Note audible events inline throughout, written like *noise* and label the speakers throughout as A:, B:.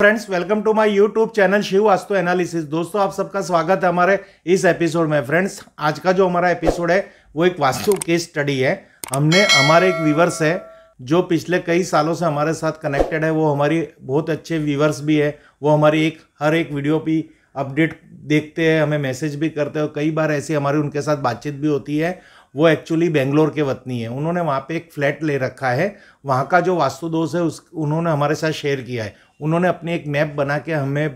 A: friends welcome to my YouTube channel Shiv Vastu analysis दोस्तों आप सबका स्वागत है हमारे इस एपिसोड में फ्रेंड्स आज का जो हमारा एपिसोड है वो एक वास्तु केस स्टडी है हमने हमारे एक व्यूवर्स है जो पिछले कई सालों से हमारे साथ कनेक्टेड है वो हमारी बहुत अच्छे व्यूवर्स भी है वो हमारी एक हर एक वीडियो भी अपडेट देखते हैं हमें मैसेज भी करते हैं कई बार ऐसी हमारी उनके साथ बातचीत भी होती है वो एक्चुअली बेंगलोर के वतनी है उन्होंने वहाँ पे एक फ्लैट ले रखा है वहाँ का जो वास्तु दोष है उस उन्होंने हमारे साथ शेयर किया है उन्होंने अपने एक मैप बना के हमें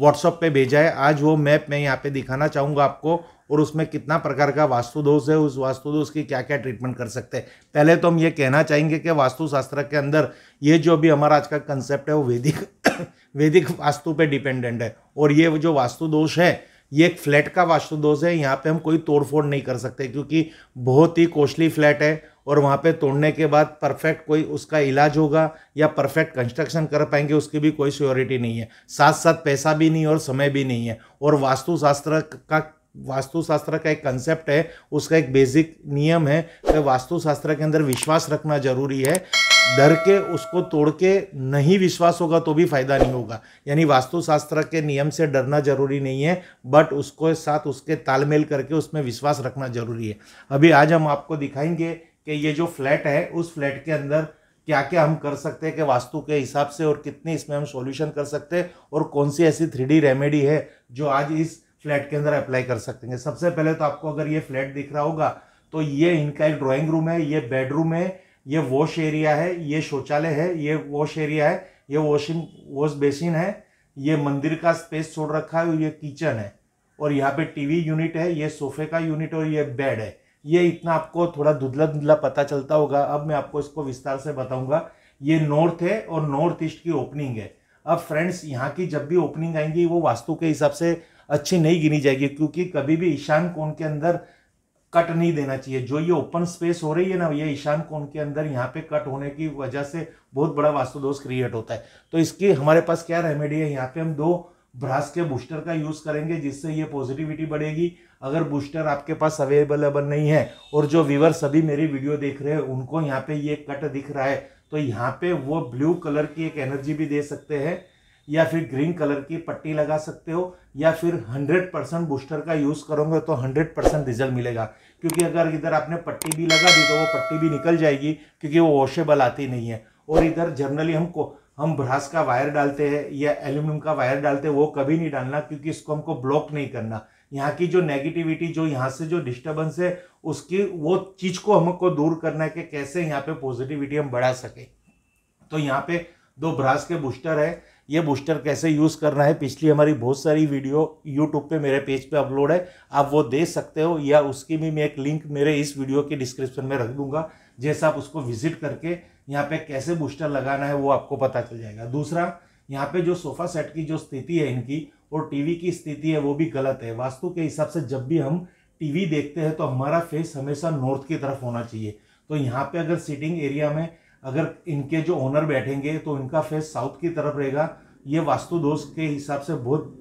A: व्हाट्सअप पे भेजा है आज वो मैप मैं यहाँ पे दिखाना चाहूँगा आपको और उसमें कितना प्रकार का वास्तु दोष है उस वास्तु दोष की क्या क्या ट्रीटमेंट कर सकते हैं पहले तो हम ये कहना चाहेंगे कि वास्तुशास्त्र के अंदर ये जो भी हमारा आज का कंसेप्ट है वो वैदिक *coughs* वैदिक वास्तु पे डिपेंडेंट है और ये जो वास्तु दोष है ये एक फ्लैट का वास्तु दोष है यहाँ पे हम कोई तोड़फोड़ नहीं कर सकते क्योंकि बहुत ही कॉस्टली फ्लैट है और वहाँ पे तोड़ने के बाद परफेक्ट कोई उसका इलाज होगा या परफेक्ट कंस्ट्रक्शन कर पाएंगे उसकी भी कोई श्योरिटी नहीं है साथ साथ पैसा भी नहीं और समय भी नहीं है और वास्तुशास्त्र का वास्तुशास्त्र का एक कंसेप्ट है उसका एक बेसिक नियम है कि वास्तुशास्त्र के अंदर विश्वास रखना जरूरी है डर के उसको तोड़ के नहीं विश्वास होगा तो भी फायदा नहीं होगा यानी वास्तुशास्त्र के नियम से डरना जरूरी नहीं है बट उसको साथ उसके तालमेल करके उसमें विश्वास रखना जरूरी है अभी आज हम आपको दिखाएंगे कि ये जो फ्लैट है उस फ्लैट के अंदर क्या क्या हम कर सकते हैं कि वास्तु के हिसाब से और कितने इसमें हम सॉल्यूशन कर सकते हैं और कौन सी ऐसी थ्री रेमेडी है जो आज इस फ्लैट के अंदर अप्लाई कर सकते हैं सबसे पहले तो आपको अगर ये फ्लैट दिख रहा होगा तो ये इनका एक ड्राॅइंग रूम है ये बेडरूम है ये वॉश एरिया है ये शौचालय है ये वॉश एरिया है ये वॉशिंग वॉश बेसिन है ये मंदिर का स्पेस छोड़ रखा है और ये किचन है और यहाँ पे टीवी यूनिट है ये सोफे का यूनिट और ये बेड है ये इतना आपको थोड़ा धुधला धुंधला पता चलता होगा अब मैं आपको इसको विस्तार से बताऊंगा ये नॉर्थ है और नॉर्थ ईस्ट की ओपनिंग है अब फ्रेंड्स यहाँ की जब भी ओपनिंग आएंगी वो वास्तु के हिसाब से अच्छी नहीं गिनी जाएगी क्योंकि कभी भी ईशान कोण के अंदर कट नहीं देना चाहिए जो ये ओपन स्पेस हो रही है ना ये ईशान कोण के अंदर यहाँ पे कट होने की वजह से बहुत बड़ा वास्तु दोष क्रिएट होता है तो इसकी हमारे पास क्या रेमेडी है यहाँ पे हम दो ब्रास के बूस्टर का यूज़ करेंगे जिससे ये पॉजिटिविटी बढ़ेगी अगर बूस्टर आपके पास अवेलेबल नहीं है और जो व्यूवर सभी मेरी वीडियो देख रहे हैं उनको यहाँ पे ये कट दिख रहा है तो यहाँ पे वो ब्लू कलर की एक एनर्जी भी दे सकते हैं या फिर ग्रीन कलर की पट्टी लगा सकते हो या फिर 100 परसेंट बूस्टर का यूज़ करोगे तो 100 परसेंट रिजल्ट मिलेगा क्योंकि अगर इधर आपने पट्टी भी लगा दी तो वो पट्टी भी निकल जाएगी क्योंकि वो वॉशेबल आती नहीं है और इधर जनरली हमको हम ब्रास का वायर डालते हैं या एल्यूमिनियम का वायर डालते हैं वो कभी नहीं डालना क्योंकि इसको हमको ब्लॉक नहीं करना यहाँ की जो नेगेटिविटी जो यहाँ से जो डिस्टर्बेंस है उसकी वो चीज़ को हमको दूर करना है कि कैसे यहाँ पे पॉजिटिविटी हम बढ़ा सकें तो यहाँ पे दो ब्रास के बूस्टर है ये बूस्टर कैसे यूज़ करना है पिछली हमारी बहुत सारी वीडियो यूट्यूब पे मेरे पेज पे अपलोड है आप वो दे सकते हो या उसकी भी मैं एक लिंक मेरे इस वीडियो के डिस्क्रिप्शन में रख दूंगा जैसे आप उसको विजिट करके यहाँ पे कैसे बूस्टर लगाना है वो आपको पता चल जाएगा दूसरा यहाँ पे जो सोफा सेट की जो स्थिति है इनकी और टीवी की स्थिति है वो भी गलत है वास्तु के हिसाब से जब भी हम टीवी देखते हैं तो हमारा फेस हमेशा नॉर्थ की तरफ होना चाहिए तो यहाँ पे अगर सिटिंग एरिया में अगर इनके जो ओनर बैठेंगे तो इनका फेस साउथ की तरफ रहेगा ये वास्तु दोष के हिसाब से बहुत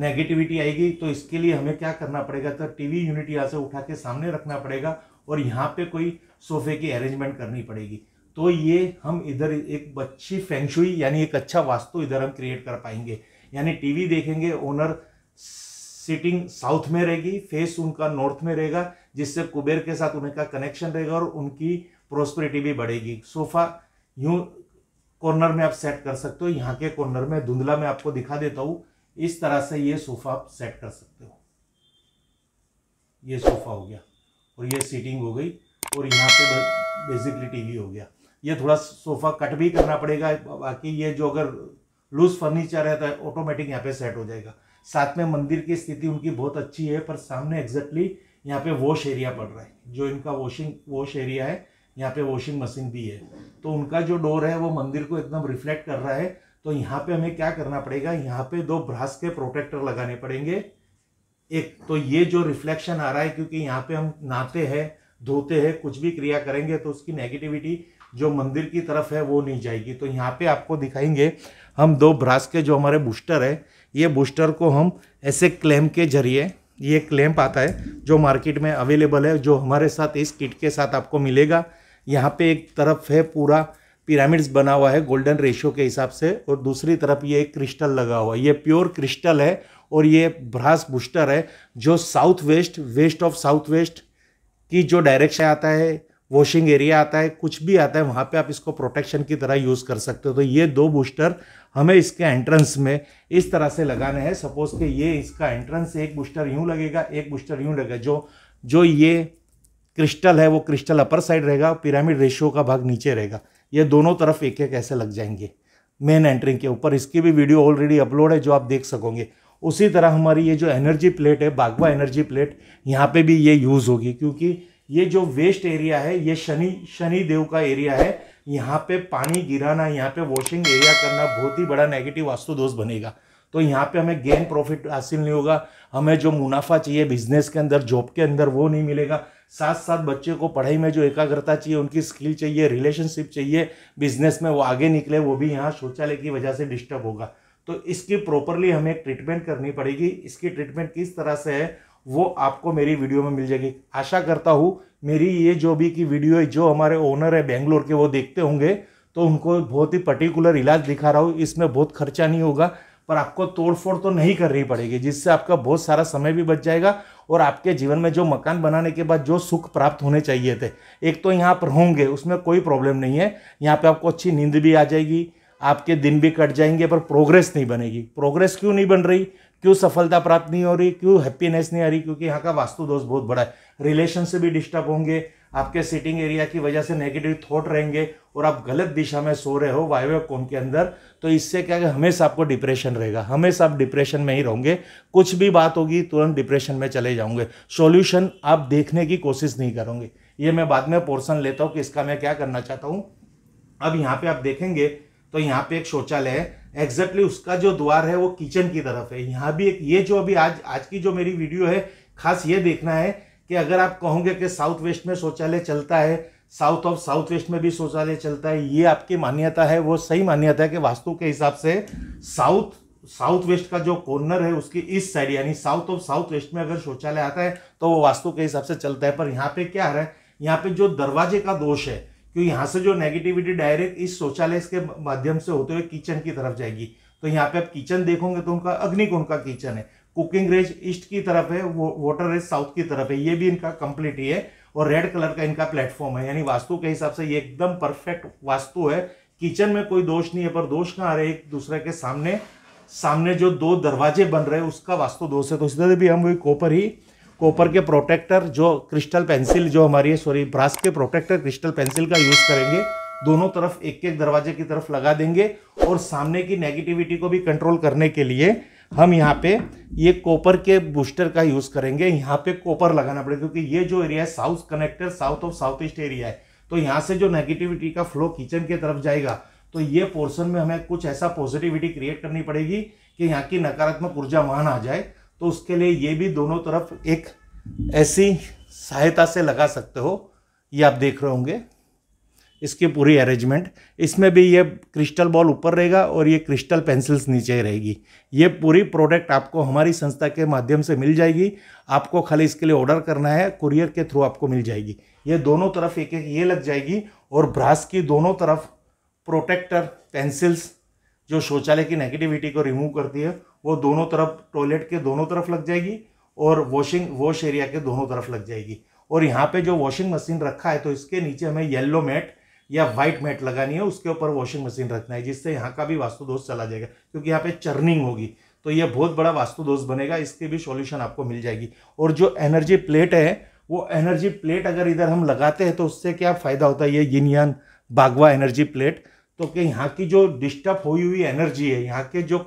A: नेगेटिविटी आएगी तो इसके लिए हमें क्या करना पड़ेगा तो टीवी यूनिट यहाँ से उठा के सामने रखना पड़ेगा और यहाँ पे कोई सोफे की अरेंजमेंट करनी पड़ेगी तो ये हम इधर एक अच्छी फेंगशुई यानी एक अच्छा वास्तु इधर हम क्रिएट कर पाएंगे यानी टीवी देखेंगे ओनर सीटिंग साउथ में रहेगी फेस उनका नॉर्थ में रहेगा जिससे कुबेर के साथ उनका कनेक्शन रहेगा और उनकी प्रोस्पेरिटी भी बढ़ेगी सोफा यूं कॉर्नर में आप सेट कर सकते हो यहाँ के कॉर्नर में धुंधला में आपको दिखा देता हूँ इस तरह से ये सोफा आप सेट कर सकते हो ये सोफा हो गया और ये सीटिंग हो गई और यहाँ पे बेसिकली टीवी हो गया ये थोड़ा सोफ़ा कट भी करना पड़ेगा बाकी ये जो अगर लूज फर्नीचर है तो ऑटोमेटिक यहाँ पे सेट हो जाएगा साथ में मंदिर की स्थिति उनकी बहुत अच्छी है पर सामने एग्जैक्टली यहाँ पे वॉश एरिया पड़ रहा है जो इनका वॉशिंग वॉश एरिया है यहाँ पे वॉशिंग मशीन भी है तो उनका जो डोर है वो मंदिर को एकदम रिफ्लेक्ट कर रहा है तो यहाँ पे हमें क्या करना पड़ेगा यहाँ पे दो ब्रास के प्रोटेक्टर लगाने पड़ेंगे एक तो ये जो रिफ्लेक्शन आ रहा है क्योंकि यहाँ पे हम नहाते हैं धोते हैं कुछ भी क्रिया करेंगे तो उसकी नेगेटिविटी जो मंदिर की तरफ है वो नहीं जाएगी तो यहाँ पे आपको दिखाएंगे हम दो ब्रास के जो हमारे बूस्टर है ये बूस्टर को हम ऐसे क्लैम्प के जरिए ये क्लैम्प आता है जो मार्केट में अवेलेबल है जो हमारे साथ इस किट के साथ आपको मिलेगा यहाँ पे एक तरफ है पूरा पिरामिड्स बना हुआ है गोल्डन रेशो के हिसाब से और दूसरी तरफ ये एक क्रिस्टल लगा हुआ है ये प्योर क्रिस्टल है और ये ब्रास बूस्टर है जो south west west of south west कि जो डायरेक्शन आता है वॉशिंग एरिया आता है कुछ भी आता है वहाँ पे आप इसको प्रोटेक्शन की तरह यूज़ कर सकते हो तो ये दो बूस्टर हमें इसके एंट्रेंस में इस तरह से लगाने हैं सपोज कि ये इसका एंट्रेंस एक बूस्टर यूँ लगेगा एक बूस्टर यूँ लगेगा जो जो ये क्रिस्टल है वो क्रिस्टल अपर साइड रहेगा पिरामिड रेशियो का भाग नीचे रहेगा ये दोनों तरफ एक एक ऐसे लग जाएंगे मेन एंट्रिंग के ऊपर इसकी भी वीडियो ऑलरेडी अपलोड है जो आप देख सकोगे उसी तरह हमारी ये जो एनर्जी प्लेट है बागवा एनर्जी प्लेट यहाँ पे भी ये यूज़ होगी क्योंकि ये जो वेस्ट एरिया है ये शनि शनि देव का एरिया है यहाँ पे पानी गिराना यहाँ पे वॉशिंग एरिया करना बहुत ही बड़ा नेगेटिव वास्तु दोष बनेगा तो यहाँ पे हमें गेन प्रॉफिट हासिल नहीं होगा हमें जो मुनाफा चाहिए बिजनेस के अंदर जॉब के अंदर वो नहीं मिलेगा साथ साथ बच्चे को पढ़ाई में जो एकाग्रता चाहिए उनकी स्किल चाहिए रिलेशनशिप चाहिए बिजनेस में वो आगे निकले वो भी यहाँ शौचालय की वजह से डिस्टर्ब होगा तो इसकी प्रॉपरली हमें ट्रीटमेंट करनी पड़ेगी इसकी ट्रीटमेंट किस तरह से है वो आपको मेरी वीडियो में मिल जाएगी आशा करता हूँ मेरी ये जो भी की वीडियो है जो हमारे ओनर है बेंगलोर के वो देखते होंगे तो उनको बहुत ही पर्टिकुलर इलाज दिखा रहा हूँ इसमें बहुत खर्चा नहीं होगा पर आपको तोड़फोड़ तो नहीं करनी पड़ेगी जिससे आपका बहुत सारा समय भी बच जाएगा और आपके जीवन में जो मकान बनाने के बाद जो सुख प्राप्त होने चाहिए थे एक तो यहाँ पर होंगे उसमें कोई प्रॉब्लम नहीं है यहाँ पर आपको अच्छी नींद भी आ जाएगी आपके दिन भी कट जाएंगे पर प्रोग्रेस नहीं बनेगी प्रोग्रेस क्यों नहीं बन रही क्यों सफलता प्राप्त नहीं हो रही क्यों हैप्पीनेस नहीं आ रही क्योंकि यहाँ का वास्तु दोष बहुत बड़ा है रिलेशन से भी डिस्टर्ब होंगे आपके सिटिंग एरिया की वजह से नेगेटिव थॉट रहेंगे और आप गलत दिशा में सो रहे हो वायव्य कोण के अंदर तो इससे क्या है हमेशा आपको डिप्रेशन रहेगा हमेशा आप डिप्रेशन में ही रहोगे कुछ भी बात होगी तुरंत डिप्रेशन में चले जाओगे सॉल्यूशन आप देखने की कोशिश नहीं करोगे ये मैं बाद में पोर्सन लेता हूँ कि इसका मैं क्या करना चाहता हूँ अब यहाँ पे आप देखेंगे तो यहाँ पे एक शौचालय है एग्जैक्टली exactly उसका जो द्वार है वो किचन की तरफ है यहाँ भी एक ये जो अभी आज आज की जो मेरी वीडियो है खास ये देखना है कि अगर आप कहोगे कि साउथ वेस्ट में शौचालय चलता है साउथ ऑफ साउथ वेस्ट में भी शौचालय चलता है ये आपकी मान्यता है वो सही मान्यता है कि वास्तु के हिसाब से साउथ साउथ वेस्ट का जो कॉर्नर है उसकी ईस्ट साइड यानी साउथ ऑफ साउथ वेस्ट में अगर शौचालय आता है तो वो वास्तु के हिसाब से चलता है पर यहाँ पे क्या आ रहा है यहाँ पे जो दरवाजे का दोष है क्योंकि यहाँ से जो नेगेटिविटी डायरेक्ट इस शौचालय के माध्यम से होते हुए किचन की तरफ जाएगी तो यहाँ पे आप किचन देखोगे तो उनका अग्निकोण का किचन है कुकिंग रेज ईस्ट की तरफ है वो वाटर रेज साउथ की तरफ है ये भी इनका कंप्लीट ही है और रेड कलर का इनका प्लेटफॉर्म है यानी वास्तु के हिसाब से ये एकदम परफेक्ट वास्तु है किचन में कोई दोष नहीं है पर दोष कहाँ आ रहे एक दूसरे के सामने सामने जो दो दरवाजे बन रहे उसका वास्तु दोष है तो इस तरह भी हम वही कोपर ही कॉपर के प्रोटेक्टर जो क्रिस्टल पेंसिल जो हमारी है सॉरी ब्रास के प्रोटेक्टर क्रिस्टल पेंसिल का यूज़ करेंगे दोनों तरफ एक एक दरवाजे की तरफ लगा देंगे और सामने की नेगेटिविटी को भी कंट्रोल करने के लिए हम यहाँ पे ये कॉपर के बूस्टर का यूज़ करेंगे यहाँ पे कॉपर लगाना पड़ेगा क्योंकि ये जो एरिया है south connector south of south east area है तो यहाँ से जो नेगेटिविटी का फ्लो किचन की तरफ जाएगा तो ये पोर्सन में हमें कुछ ऐसा पॉजिटिविटी क्रिएट करनी पड़ेगी कि यहाँ की नकारात्मक ऊर्जा वहाँ आ जाए तो उसके लिए ये भी दोनों तरफ एक ऐसी सहायता से लगा सकते हो ये आप देख रहे होंगे इसकी पूरी अरेंजमेंट इसमें भी ये क्रिस्टल बॉल ऊपर रहेगा और ये क्रिस्टल पेंसिल्स नीचे रहेगी ये पूरी प्रोडक्ट आपको हमारी संस्था के माध्यम से मिल जाएगी आपको खाली इसके लिए ऑर्डर करना है कुरियर के थ्रू आपको मिल जाएगी ये दोनों तरफ एक एक ये लग जाएगी और ब्रास की दोनों तरफ प्रोटेक्टर पेंसिल्स जो शौचालय की नेगेटिविटी को रिमूव करती है वो दोनों तरफ टॉयलेट के दोनों तरफ लग जाएगी और वॉशिंग वॉश एरिया के दोनों तरफ लग जाएगी और यहाँ पे जो वॉशिंग मशीन रखा है तो इसके नीचे हमें येलो मैट या वाइट मैट लगानी है उसके ऊपर वॉशिंग मशीन रखना है जिससे यहाँ का भी वास्तु दोष चला जाएगा क्योंकि यहाँ पे चर्निंग होगी तो ये बहुत बड़ा वास्तु दोष बनेगा इसकी भी सॉल्यूशन आपको मिल जाएगी और जो एनर्जी प्लेट है वो एनर्जी प्लेट अगर इधर हम लगाते हैं तो उससे क्या फ़ायदा होता है ये यिन यान बागवा एनर्जी प्लेट तो कि यहाँ की जो डिस्टर्ब हुई हुई एनर्जी है यहाँ के जो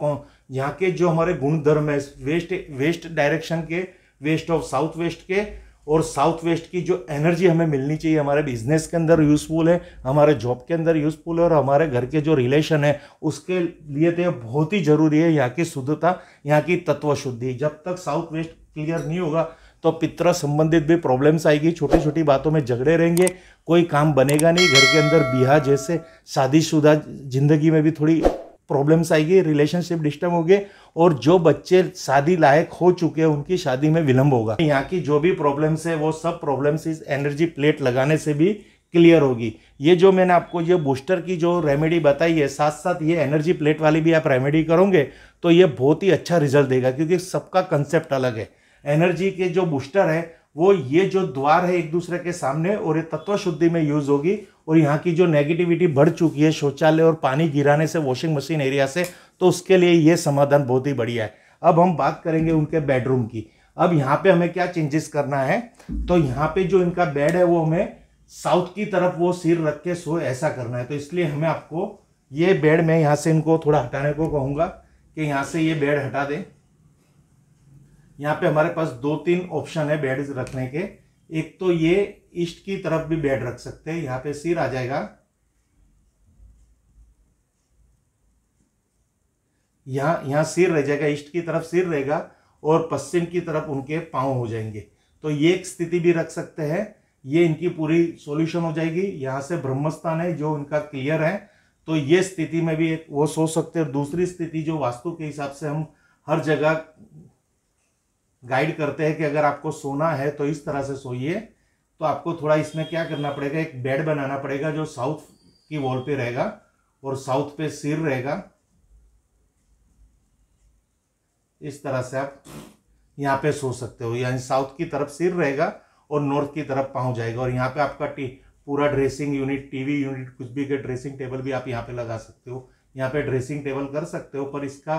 A: यहाँ के जो हमारे गुणधर्म है वेस्ट वेस्ट डायरेक्शन के वेस्ट ऑफ साउथ वेस्ट के और साउथ वेस्ट की जो एनर्जी हमें मिलनी चाहिए हमारे बिजनेस के अंदर यूज़फुल है हमारे जॉब के अंदर यूज़फुल है और हमारे घर के जो रिलेशन है उसके लिए तो बहुत ही ज़रूरी है यहाँ की शुद्धता यहाँ की तत्व शुद्धि जब तक साउथ वेस्ट क्लियर नहीं होगा तो पित्र संबंधित भी प्रॉब्लम्स आएगी छोटी छोटी बातों में झगड़े रहेंगे कोई काम बनेगा नहीं घर के अंदर बिहार जैसे शादीशुदा जिंदगी में भी थोड़ी प्रॉब्लम्स आएगी रिलेशनशिप डिस्टर्ब होगी और जो बच्चे शादी लायक हो चुके हैं उनकी शादी में विलंब होगा यहाँ की जो भी प्रॉब्लम्स है वो सब प्रॉब्लम्स इस एनर्जी प्लेट लगाने से भी क्लियर होगी ये जो मैंने आपको ये बूस्टर की जो रेमेडी बताई है साथ साथ ये एनर्जी प्लेट वाली भी आप रेमेडी करोगे तो ये बहुत ही अच्छा रिजल्ट देगा क्योंकि सबका कंसेप्ट अलग है एनर्जी के जो बूस्टर है वो ये जो द्वार है एक दूसरे के सामने और ये तत्व शुद्धि में यूज होगी और यहाँ की जो नेगेटिविटी बढ़ चुकी है शौचालय और पानी गिराने से वॉशिंग मशीन एरिया से तो उसके लिए ये समाधान बहुत ही बढ़िया है अब हम बात करेंगे उनके बेडरूम की अब यहाँ पे हमें क्या चेंजेस करना है तो यहाँ पे जो इनका बेड है वो हमें साउथ की तरफ वो सिर रख के सो ऐसा करना है तो इसलिए हमें आपको ये बेड मैं यहाँ से इनको थोड़ा हटाने को कहूँगा कि यहाँ से ये बेड हटा दें यहाँ पे हमारे पास दो तीन ऑप्शन है बेड रखने के एक तो ये ईस्ट की तरफ भी बेड रख सकते हैं यहाँ पे सिर आ जाएगा यहाँ यहाँ सिर रह जाएगा ईस्ट की तरफ सिर रहेगा और पश्चिम की तरफ उनके पांव हो जाएंगे तो ये एक स्थिति भी रख सकते हैं ये इनकी पूरी सॉल्यूशन हो जाएगी यहाँ से ब्रह्मस्थान है जो इनका क्लियर है तो ये स्थिति में भी एक वो सोच सकते हैं दूसरी स्थिति जो वास्तु के हिसाब से हम हर जगह गाइड करते हैं कि अगर आपको सोना है तो इस तरह से सोइए तो आपको थोड़ा इसमें क्या करना पड़ेगा एक बेड बनाना पड़ेगा जो साउथ की वॉल पे रहेगा और साउथ पे सिर रहेगा इस तरह से आप यहाँ पे सो सकते हो यानी साउथ की तरफ सिर रहेगा और नॉर्थ की तरफ पहुंच जाएगा और यहाँ पे आपका टी पूरा ड्रेसिंग यूनिट टीवी यूनिट कुछ भी के ड्रेसिंग टेबल भी आप यहाँ पे लगा सकते हो यहाँ पे ड्रेसिंग टेबल कर सकते हो पर इसका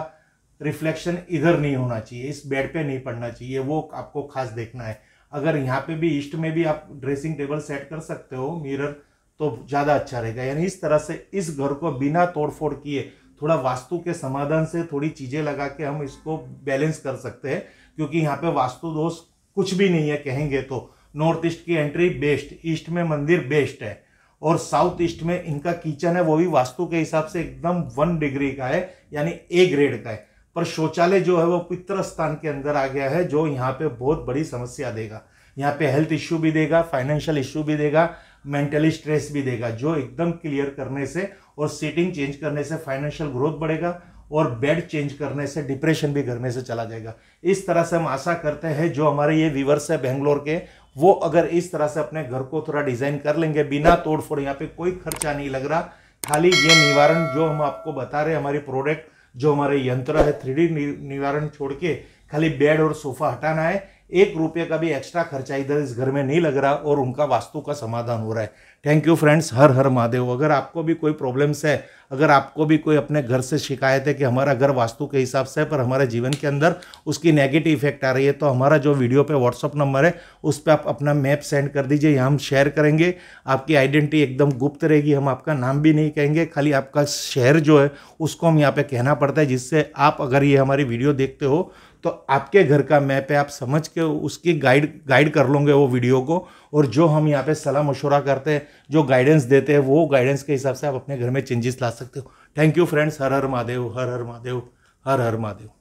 A: रिफ्लेक्शन इधर नहीं होना चाहिए इस बेड पे नहीं पड़ना चाहिए वो आपको खास देखना है अगर यहाँ पे भी ईस्ट में भी आप ड्रेसिंग टेबल सेट कर सकते हो मिरर तो ज़्यादा अच्छा रहेगा यानी इस तरह से इस घर को बिना तोड़फोड़ किए थोड़ा वास्तु के समाधान से थोड़ी चीज़ें लगा के हम इसको बैलेंस कर सकते हैं क्योंकि यहाँ पे वास्तु दोष कुछ भी नहीं है कहेंगे तो नॉर्थ ईस्ट की एंट्री बेस्ट ईस्ट में मंदिर बेस्ट है और साउथ ईस्ट में इनका किचन है वो भी वास्तु के हिसाब से एकदम वन डिग्री का है यानी ए ग्रेड का है पर शौचालय जो है वो पित्र स्थान के अंदर आ गया है जो यहाँ पे बहुत बड़ी समस्या देगा यहाँ पे हेल्थ इश्यू भी देगा फाइनेंशियल इश्यू भी देगा मेंटली स्ट्रेस भी देगा जो एकदम क्लियर करने से और सीटिंग चेंज करने से फाइनेंशियल ग्रोथ बढ़ेगा और बेड चेंज करने से डिप्रेशन भी करने से चला जाएगा इस तरह से हम आशा करते हैं जो हमारे ये व्यूवर्स है बेंगलोर के वो अगर इस तरह से अपने घर को थोड़ा डिजाइन कर लेंगे बिना तोड़फोड़ यहाँ पे कोई खर्चा नहीं लग रहा खाली ये निवारण जो हम आपको बता रहे हमारी प्रोडक्ट जो हमारे यंत्र है थ्री निवारण छोड़ के खाली बेड और सोफा हटाना है एक रुपये का भी एक्स्ट्रा खर्चा इधर इस घर में नहीं लग रहा और उनका वास्तु का समाधान हो रहा है थैंक यू फ्रेंड्स हर हर महादेव अगर आपको भी कोई प्रॉब्लम्स है अगर आपको भी कोई अपने घर से शिकायत है कि हमारा घर वास्तु के हिसाब से है पर हमारे जीवन के अंदर उसकी नेगेटिव इफेक्ट आ रही है तो हमारा जो वीडियो पे व्हाट्सअप नंबर है उस पर आप अपना मैप सेंड कर दीजिए हम शेयर करेंगे आपकी आइडेंटिटी एकदम गुप्त रहेगी हम आपका नाम भी नहीं कहेंगे खाली आपका शहर जो है उसको हम यहाँ पर कहना पड़ता है जिससे आप अगर ये हमारी वीडियो देखते हो तो आपके घर का मैप है आप समझ के उसकी गाइड गाइड कर लोगे वो वीडियो को और जो हम यहाँ पे सलाह मशूरा करते हैं जो गाइडेंस देते हैं वो गाइडेंस के हिसाब से आप अपने घर में चेंजेस ला सकते हो थैंक यू फ्रेंड्स हर हर महादेव हर हर महादेव हर हर महादेव